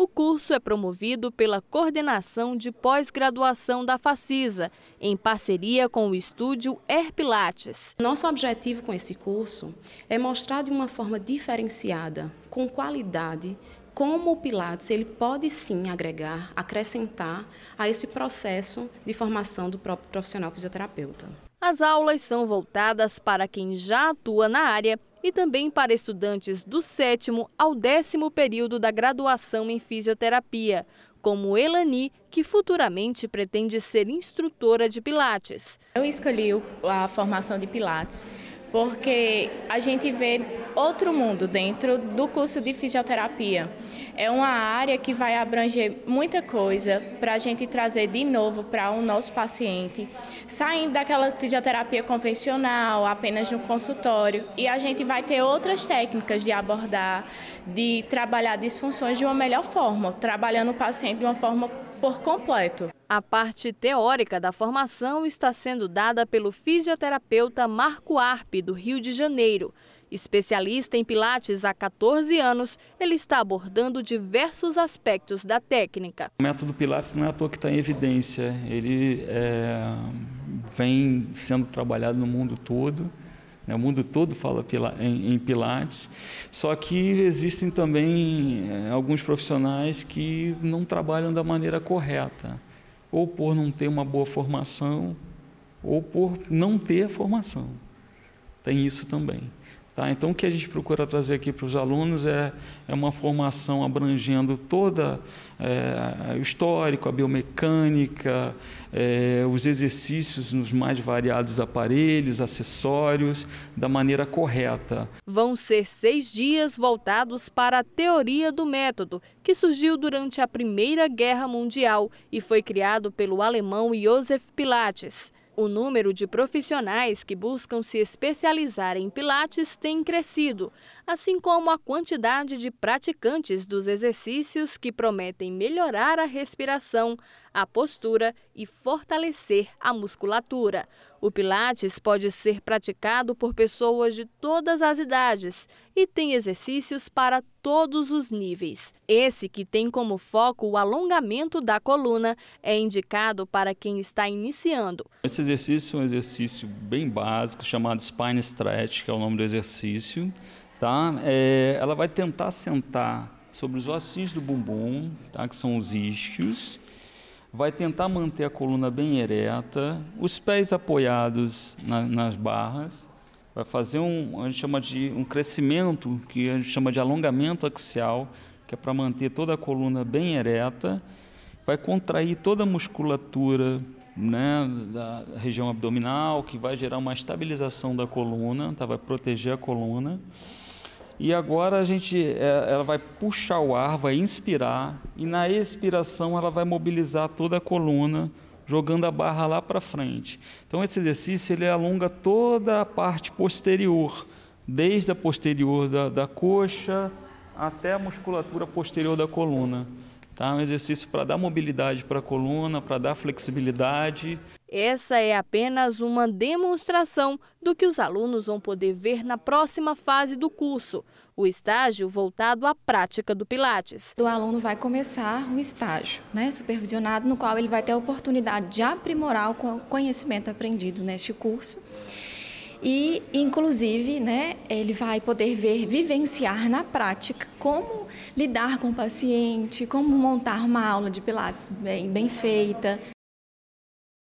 O curso é promovido pela Coordenação de Pós-Graduação da Facisa, em parceria com o estúdio Herpilates. Nosso objetivo com esse curso é mostrar de uma forma diferenciada, com qualidade, como o Pilates ele pode sim agregar, acrescentar a esse processo de formação do próprio profissional fisioterapeuta. As aulas são voltadas para quem já atua na área e também para estudantes do sétimo ao décimo período da graduação em fisioterapia, como Elani, que futuramente pretende ser instrutora de Pilates. Eu escolhi a formação de Pilates porque a gente vê outro mundo dentro do curso de fisioterapia. É uma área que vai abranger muita coisa para a gente trazer de novo para o um nosso paciente, saindo daquela fisioterapia convencional, apenas no consultório, e a gente vai ter outras técnicas de abordar, de trabalhar disfunções de uma melhor forma, trabalhando o paciente de uma forma por completo. A parte teórica da formação está sendo dada pelo fisioterapeuta Marco Arpe, do Rio de Janeiro. Especialista em Pilates há 14 anos, ele está abordando diversos aspectos da técnica. O método Pilates não é à toa que está em evidência. Ele é, vem sendo trabalhado no mundo todo. Né? O mundo todo fala em Pilates. Só que existem também é, alguns profissionais que não trabalham da maneira correta ou por não ter uma boa formação, ou por não ter formação. Tem isso também. Tá? Então, o que a gente procura trazer aqui para os alunos é, é uma formação abrangendo toda é, o histórico, a biomecânica, é, os exercícios nos mais variados aparelhos, acessórios, da maneira correta. Vão ser seis dias voltados para a teoria do método, que surgiu durante a Primeira Guerra Mundial e foi criado pelo alemão Josef Pilates. O número de profissionais que buscam se especializar em Pilates tem crescido, assim como a quantidade de praticantes dos exercícios que prometem melhorar a respiração, a postura e fortalecer a musculatura. O Pilates pode ser praticado por pessoas de todas as idades e tem exercícios para todos os níveis. Esse, que tem como foco o alongamento da coluna, é indicado para quem está iniciando. Esse exercício é um exercício bem básico chamado Spine Stretch, que é o nome do exercício. Tá? É, ela vai tentar sentar sobre os ossinhos do bumbum, tá? que são os isquios vai tentar manter a coluna bem ereta, os pés apoiados na, nas barras, vai fazer um, a gente chama de um crescimento, que a gente chama de alongamento axial, que é para manter toda a coluna bem ereta, vai contrair toda a musculatura né, da região abdominal, que vai gerar uma estabilização da coluna, tá? vai proteger a coluna. E agora a gente, é, ela vai puxar o ar, vai inspirar, e na expiração ela vai mobilizar toda a coluna, jogando a barra lá para frente. Então esse exercício ele alonga toda a parte posterior, desde a posterior da, da coxa até a musculatura posterior da coluna. Tá? Um exercício para dar mobilidade para a coluna, para dar flexibilidade. Essa é apenas uma demonstração do que os alunos vão poder ver na próxima fase do curso, o estágio voltado à prática do Pilates. O aluno vai começar o estágio né, supervisionado, no qual ele vai ter a oportunidade de aprimorar o conhecimento aprendido neste curso e, inclusive, né, ele vai poder ver, vivenciar na prática como lidar com o paciente, como montar uma aula de Pilates bem, bem feita,